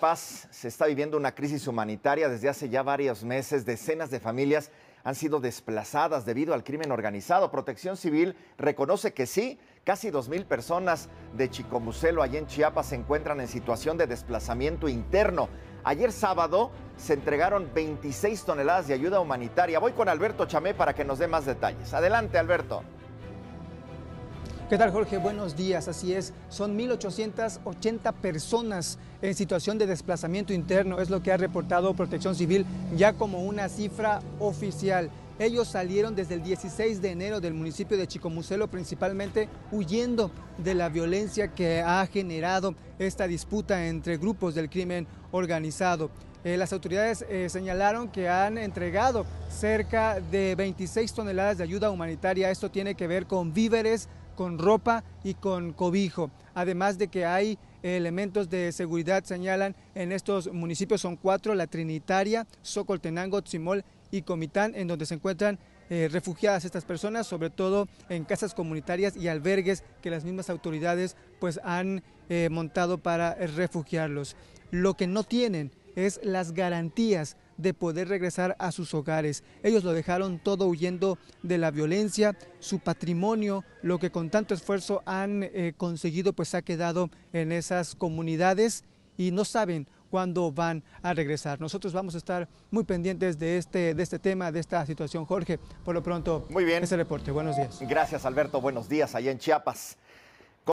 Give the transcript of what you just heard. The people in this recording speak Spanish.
Paz se está viviendo una crisis humanitaria desde hace ya varios meses. Decenas de familias han sido desplazadas debido al crimen organizado. Protección Civil reconoce que sí, casi mil personas de Chicomucelo, allá en Chiapas, se encuentran en situación de desplazamiento interno. Ayer sábado se entregaron 26 toneladas de ayuda humanitaria. Voy con Alberto Chamé para que nos dé más detalles. Adelante, Alberto. ¿Qué tal Jorge? Buenos días, así es. Son 1.880 personas en situación de desplazamiento interno, es lo que ha reportado Protección Civil ya como una cifra oficial. Ellos salieron desde el 16 de enero del municipio de Chicomucelo, principalmente huyendo de la violencia que ha generado esta disputa entre grupos del crimen organizado. Eh, las autoridades eh, señalaron que han entregado cerca de 26 toneladas de ayuda humanitaria. Esto tiene que ver con víveres, con ropa y con cobijo. Además de que hay elementos de seguridad, señalan, en estos municipios son cuatro, la Trinitaria, Socoltenango, Tzimol y Comitán, en donde se encuentran eh, refugiadas estas personas, sobre todo en casas comunitarias y albergues que las mismas autoridades pues han montado para refugiarlos. Lo que no tienen es las garantías de poder regresar a sus hogares. Ellos lo dejaron todo huyendo de la violencia, su patrimonio, lo que con tanto esfuerzo han eh, conseguido, pues ha quedado en esas comunidades y no saben cuándo van a regresar. Nosotros vamos a estar muy pendientes de este, de este tema, de esta situación, Jorge. Por lo pronto, muy bien. ese reporte. Buenos días. Gracias, Alberto. Buenos días allá en Chiapas.